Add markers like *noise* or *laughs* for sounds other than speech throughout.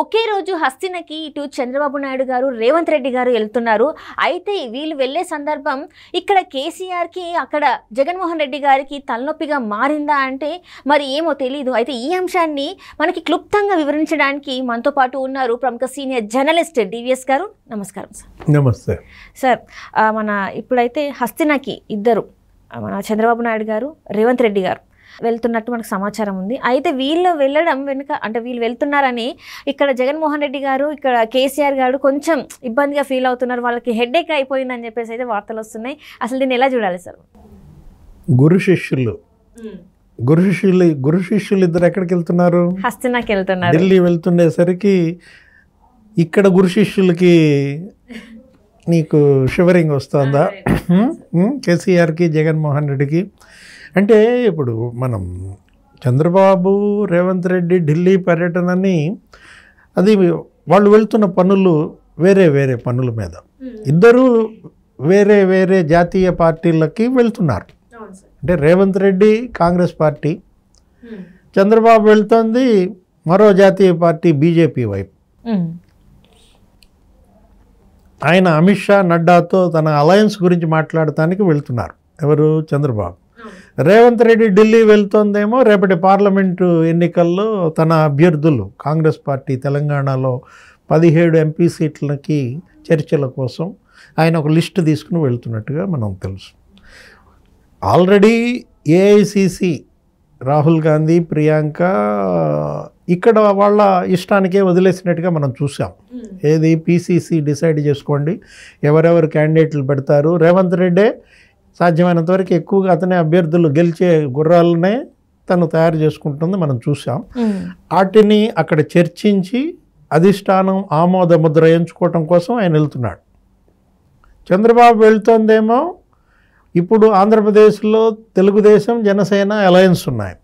ఒకే రోజు హస్తినకి ఇటు చంద్రబాబు నాయుడు గారు రేవంత్ రెడ్డి గారు వెళ్తున్నారు అయితే వీళ్ళు వెళ్ళే సందర్భం ఇక్కడ కేసీఆర్కి అక్కడ జగన్మోహన్ రెడ్డి గారికి తలనొప్పిగా మారిందా అంటే మరి ఏమో తెలీదు అయితే ఈ అంశాన్ని మనకి క్లుప్తంగా వివరించడానికి మనతో పాటు ఉన్నారు ప్రముఖ సీనియర్ జర్నలిస్ట్ డివిఎస్ గారు నమస్కారం సార్ నమస్తే సార్ మన ఇప్పుడైతే హస్తినకి ఇద్దరు మన చంద్రబాబు నాయుడు గారు రేవంత్ రెడ్డి గారు వెళ్తున్నట్టు మనకు సమాచారం ఉంది అయితే వీళ్ళు వెళ్ళడం వెనుక అంటే వీళ్ళు వెళ్తున్నారని ఇక్కడ జగన్మోహన్ రెడ్డి గారు ఇక్కడ కేసీఆర్ గారు కొంచెం ఇబ్బందిగా ఫీల్ అవుతున్నారు వాళ్ళకి హెడేక్ అయిపోయిందని చెప్పేసి అయితే వార్తలు వస్తున్నాయి అసలు దీన్ని ఎలా చూడాలి సార్ గురు శిష్యులు గురు శిష్యులు గురు శిష్యులు ఇద్దరు ఎక్కడికి వెళ్తున్నారు హస్తనాకి వెళ్తున్నారు ఢిల్లీ వెళ్తుండేసరికి ఇక్కడ గురు శిష్యులకి నీకు షివరింగ్ వస్తుందా కేసీఆర్కి జగన్మోహన్ రెడ్డికి అంటే ఇప్పుడు మనం చంద్రబాబు రేవంత్ రెడ్డి ఢిల్లీ పర్యటనని అది వాళ్ళు వెళ్తున్న పనులు వేరే వేరే పనుల మీద ఇద్దరూ వేరే వేరే జాతీయ పార్టీలకి వెళ్తున్నారు అంటే రేవంత్ రెడ్డి కాంగ్రెస్ పార్టీ చంద్రబాబు వెళ్తుంది మరో జాతీయ పార్టీ బీజేపీ వైపు ఆయన అమిత్ షా నడ్డాతో తన అలయన్స్ గురించి మాట్లాడటానికి వెళ్తున్నారు ఎవరు చంద్రబాబు రేవంత్ రెడ్డి ఢిల్లీ వెళ్తోందేమో రేపటి పార్లమెంటు ఎన్నికల్లో తన అభ్యర్థులు కాంగ్రెస్ పార్టీ తెలంగాణలో పదిహేడు ఎంపీ సీట్లకి చర్చల కోసం ఆయన ఒక లిస్ట్ తీసుకుని వెళ్తున్నట్టుగా మనం తెలుసు ఆల్రెడీ ఏఐసిసి రాహుల్ గాంధీ ప్రియాంక ఇక్కడ వాళ్ళ ఇష్టానికే వదిలేసినట్టుగా మనం చూసాం hmm. ఏది పీసీసీ డిసైడ్ చేసుకోండి ఎవరెవరు క్యాండిడేట్లు పెడతారు రేవంత్ రెడ్డే సాధ్యమైనంత వరకు ఎక్కువగా అతనే అభ్యర్థులు గెలిచే గుర్రాలనే తను తయారు చేసుకుంటుంది మనం చూసాం వాటిని అక్కడ చర్చించి అధిష్టానం ఆమోద ముద్ర ఎంచుకోవటం కోసం ఆయన వెళ్తున్నాడు చంద్రబాబు వెళ్తుందేమో ఇప్పుడు ఆంధ్రప్రదేశ్లో తెలుగుదేశం జనసేన అలయన్స్ ఉన్నాయి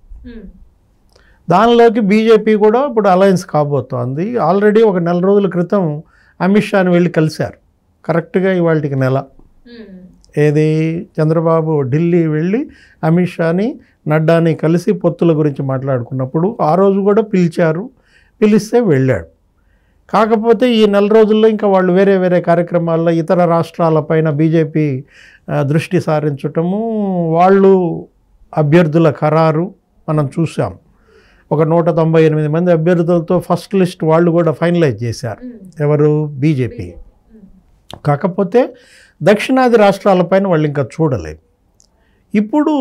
దానిలోకి బీజేపీ కూడా ఇప్పుడు అలయన్స్ కాబోతోంది ఆల్రెడీ ఒక నెల రోజుల క్రితం అమిత్ షాని వెళ్ళి కలిశారు కరెక్ట్గా ఇవాళకి నెల ఏది చంద్రబాబు ఢిల్లీ వెళ్ళి అమిత్ షాని నడ్డాని కలిసి పొత్తుల గురించి మాట్లాడుకున్నప్పుడు ఆ రోజు కూడా పిలిచారు పిలిస్తే వెళ్ళాడు కాకపోతే ఈ నెల రోజుల్లో ఇంకా వాళ్ళు వేరే వేరే కార్యక్రమాల్లో ఇతర రాష్ట్రాలపైన బీజేపీ దృష్టి సారించటము వాళ్ళు అభ్యర్థుల ఖరారు మనం చూసాం ఒక నూట తొంభై ఎనిమిది మంది అభ్యర్థులతో ఫస్ట్ లిస్ట్ వాళ్ళు కూడా ఫైనలైజ్ చేశారు ఎవరు బీజేపీ కాకపోతే దక్షిణాది రాష్ట్రాలపైన వాళ్ళు ఇంకా చూడలేదు ఇప్పుడు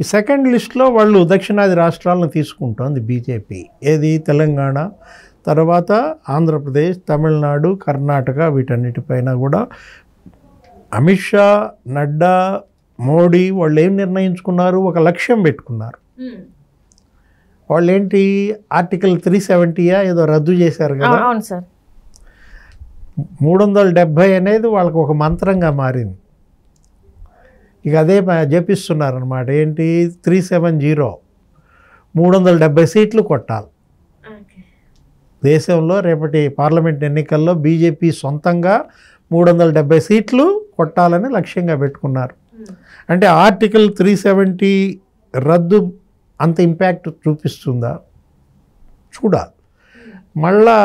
ఈ సెకండ్ లిస్ట్లో వాళ్ళు దక్షిణాది రాష్ట్రాలను తీసుకుంటోంది బీజేపీ ఏది తెలంగాణ తర్వాత ఆంధ్రప్రదేశ్ తమిళనాడు కర్ణాటక వీటన్నిటిపైన కూడా అమిత్ షా నడ్డా మోడీ వాళ్ళు ఏం నిర్ణయించుకున్నారు ఒక లక్ష్యం పెట్టుకున్నారు వాళ్ళు ఏంటి ఆర్టికల్ త్రీ సెవెంటీయా ఏదో రద్దు చేశారు కదా అవును సార్ మూడు వందల డెబ్భై అనేది వాళ్ళకు ఒక మంత్రంగా మారింది ఇక అదే జపిస్తున్నారనమాట ఏంటి త్రీ సెవెన్ జీరో మూడు వందల డెబ్భై సీట్లు కొట్టాలి దేశంలో రేపటి పార్లమెంట్ ఎన్నికల్లో బీజేపీ సొంతంగా మూడు వందల డెబ్బై సీట్లు కొట్టాలని లక్ష్యంగా పెట్టుకున్నారు అంటే ఆర్టికల్ త్రీ సెవెంటీ రద్దు అంత ఇంపాక్ట్ చూపిస్తుందా చూడాలి మళ్ళా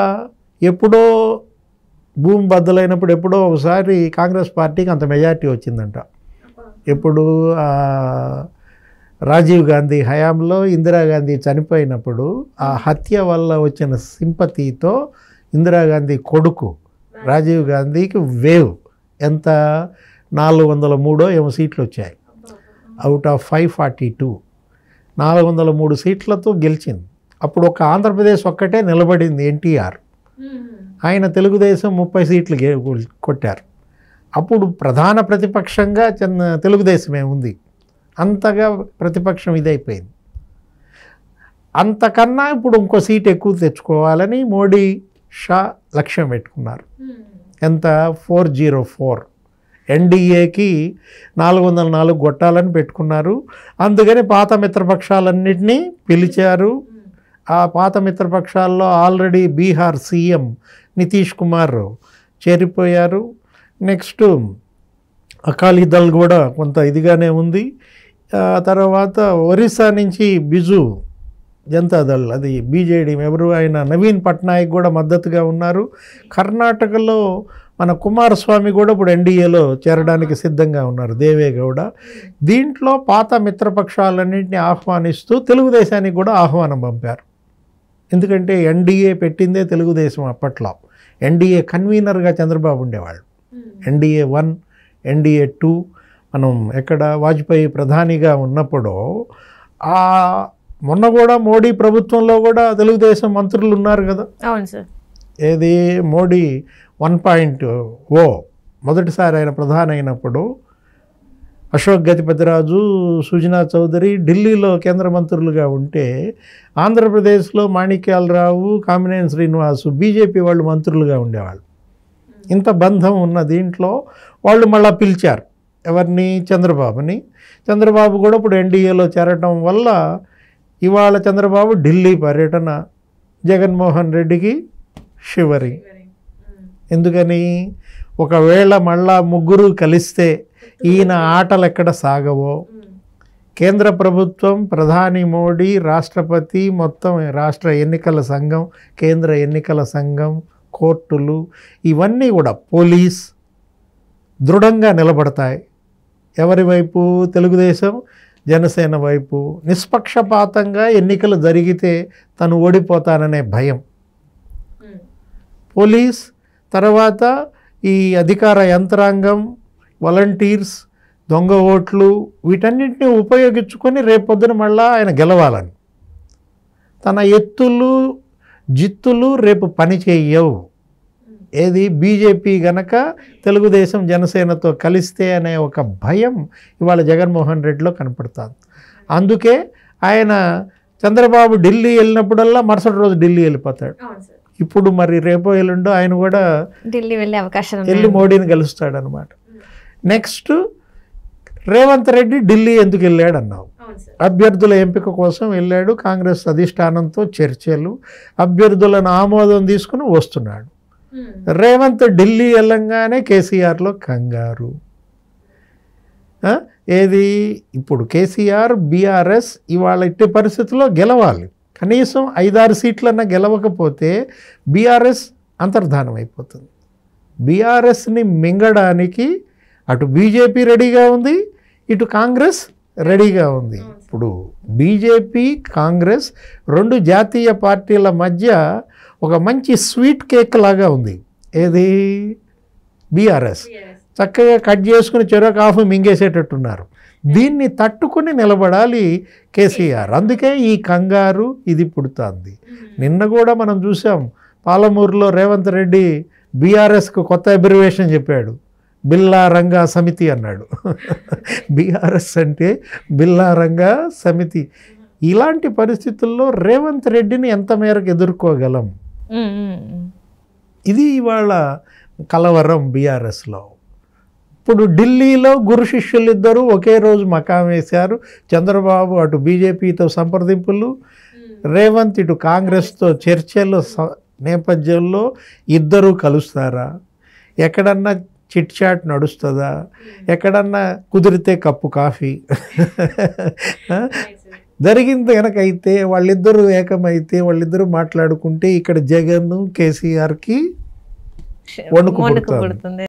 ఎప్పుడో భూమి బద్దలైనప్పుడు ఎప్పుడో ఒకసారి కాంగ్రెస్ పార్టీకి అంత మెజార్టీ వచ్చిందంట ఎప్పుడు రాజీవ్ గాంధీ హయాంలో ఇందిరాగాంధీ చనిపోయినప్పుడు ఆ హత్య వల్ల వచ్చిన సింపతితో ఇందిరాగాంధీ కొడుకు రాజీవ్ గాంధీకి వేవ్ ఎంత నాలుగు వందల మూడో ఏమో సీట్లు వచ్చాయి out of five forty two నాలుగు వందల మూడు సీట్లతో గెలిచింది అప్పుడు ఒక ఆంధ్రప్రదేశ్ ఒక్కటే నిలబడింది ఎన్టీఆర్ ఆయన తెలుగుదేశం ముప్పై సీట్లు కొట్టారు అప్పుడు ప్రధాన ప్రతిపక్షంగా చిన్న తెలుగుదేశమే ఉంది అంతగా ప్రతిపక్షం ఇదైపోయింది అంతకన్నా ఇప్పుడు ఇంకో సీట్ ఎక్కువ తెచ్చుకోవాలని మోడీ షా లక్ష్యం పెట్టుకున్నారు ఎంత ఫోర్ జీరో ఫోర్ ఎన్డీఏకి నాలుగు వందల నాలుగు గొట్టాలని పెట్టుకున్నారు అందుకని పాత మిత్రపక్షాలన్నింటినీ పిలిచారు ఆ పాత మిత్రపక్షాల్లో ఆల్రెడీ బీహార్ సీఎం నితీష్ కుమార్ చేరిపోయారు నెక్స్ట్ అకాలీదళ్ కూడా కొంత ఇదిగానే ఉంది తర్వాత ఒరిస్సా నుంచి బిజు జనతాదళ్ అది బీజేడీ ఎవరు ఆయన నవీన్ పట్నాయక్ కూడా మద్దతుగా ఉన్నారు కర్ణాటకలో మన కుమారస్వామి కూడా ఇప్పుడు ఎన్డీఏలో చేరడానికి సిద్ధంగా ఉన్నారు దేవేగౌడ దీంట్లో పాత మిత్రపక్షాలన్నింటినీ ఆహ్వానిస్తూ తెలుగుదేశానికి కూడా ఆహ్వానం పంపారు ఎందుకంటే ఎన్డీఏ పెట్టిందే తెలుగుదేశం అప్పట్లో ఎన్డీఏ కన్వీనర్గా చంద్రబాబు ఉండేవాళ్ళు hmm. NDA one NDA two మనం ఎక్కడ వాజ్పేయి ప్రధానిగా ఉన్నప్పుడు ఆ మొన్న కూడా మోడీ ప్రభుత్వంలో కూడా తెలుగుదేశం మంత్రులు ఉన్నారు కదా అవును సార్ ఏది మోడీ వన్ పాయింట్ ఓ మొదటిసారి ఆయన ప్రధాని అయినప్పుడు అశోక్ గతిపతిరాజు సుజనా చౌదరి ఢిల్లీలో కేంద్ర మంత్రులుగా ఉంటే ఆంధ్రప్రదేశ్లో మాణిక్యాలరావు కామినేని శ్రీనివాసు బీజేపీ వాళ్ళు మంత్రులుగా ఉండేవాళ్ళు ఇంత బంధం ఉన్న దీంట్లో వాళ్ళు మళ్ళా పిలిచారు ఎవరిని చంద్రబాబుని చంద్రబాబు కూడా ఇప్పుడు ఎన్డీఏలో చేరటం వల్ల ఇవాళ చంద్రబాబు ఢిల్లీ పర్యటన జగన్మోహన్ రెడ్డికి షివరి ఎందుకని ఒకవేళ మళ్ళా ముగ్గురు కలిస్తే ఈయన ఆటలు ఎక్కడ సాగవో కేంద్ర ప్రభుత్వం ప్రధాని మోడీ రాష్ట్రపతి మొత్తం రాష్ట్ర ఎన్నికల సంఘం కేంద్ర ఎన్నికల సంఘం కోర్టులు ఇవన్నీ కూడా పోలీస్ దృఢంగా నిలబడతాయి ఎవరి వైపు తెలుగుదేశం జనసేన వైపు నిష్పక్షపాతంగా ఎన్నికలు జరిగితే తను ఓడిపోతాననే భయం పోలీస్ తర్వాత ఈ అధికార యంత్రాంగం వాలంటీర్స్ దొంగ ఓట్లు వీటన్నింటినీ ఉపయోగించుకొని రేపొద్దున మళ్ళా ఆయన గెలవాలని తన ఎత్తులు జిత్తులు రేపు పని చేయవు ఏది బీజేపీ గనక తెలుగుదేశం జనసేనతో కలిస్తే అనే ఒక భయం ఇవాళ జగన్మోహన్ రెడ్డిలో కనపడుతుంది అందుకే ఆయన చంద్రబాబు ఢిల్లీ వెళ్ళినప్పుడల్లా మరుసటి రోజు ఢిల్లీ వెళ్ళిపోతాడు ఇప్పుడు మరి రేపో ఎల్లుండో ఆయన కూడా ఢిల్లీ వెళ్ళే అవకాశం వెళ్ళి మోడీని కలుస్తాడు అనమాట నెక్స్ట్ రేవంత్ రెడ్డి ఢిల్లీ ఎందుకు వెళ్ళాడు అన్నావు అభ్యర్థుల ఎంపిక కోసం వెళ్ళాడు కాంగ్రెస్ అధిష్టానంతో చర్చలు అభ్యర్థులను ఆమోదం తీసుకుని వస్తున్నాడు రేవంత్ ఢిల్లీ వెళ్ళంగానే కేసీఆర్లో కంగారు ఏది ఇప్పుడు కేసీఆర్ బీఆర్ఎస్ ఇవాళ ఇట్టి పరిస్థితుల్లో గెలవాలి కనీసం ఐదారు సీట్లన్నా గెలవకపోతే బీఆర్ఎస్ అంతర్ధానం అయిపోతుంది బీఆర్ఎస్ని మింగడానికి అటు బీజేపీ రెడీగా ఉంది ఇటు కాంగ్రెస్ రెడీగా ఉంది ఇప్పుడు బీజేపీ కాంగ్రెస్ రెండు జాతీయ పార్టీల మధ్య ఒక మంచి స్వీట్ కేక్ లాగా ఉంది ఏది బీఆర్ఎస్ చక్కగా కట్ చేసుకుని చెరొక ఆఫ్ మింగేసేటట్టున్నారు దీన్ని తట్టుకుని నిలబడాలి కేసీఆర్ అందుకే ఈ కంగారు ఇది పుడుతుంది mm-hmm. నిన్న కూడా మనం చూసాం పాలమూరులో రేవంత్ రెడ్డి బీఆర్ఎస్కు కొత్త అబ్రివేషన్ చెప్పాడు రంగా సమితి అన్నాడు బీఆర్ఎస్ అంటే రంగా సమితి ఇలాంటి పరిస్థితుల్లో రేవంత్ రెడ్డిని ఎంత మేరకు ఎదుర్కోగలం ఇది ఇవాళ కలవరం బీఆర్ఎస్లో ఇప్పుడు ఢిల్లీలో గురు శిష్యులిద్దరూ ఒకే రోజు మకాం వేశారు చంద్రబాబు అటు బీజేపీతో సంప్రదింపులు రేవంత్ ఇటు కాంగ్రెస్తో చర్చల నేపథ్యంలో ఇద్దరూ కలుస్తారా ఎక్కడన్నా చిట్ చాట్ నడుస్తుందా ఎక్కడన్నా కుదిరితే కప్పు కాఫీ *laughs* జరిగింది వెనకైతే వాళ్ళిద్దరూ ఏకమైతే వాళ్ళిద్దరూ మాట్లాడుకుంటే ఇక్కడ జగన్ కేసీఆర్కి వణుకు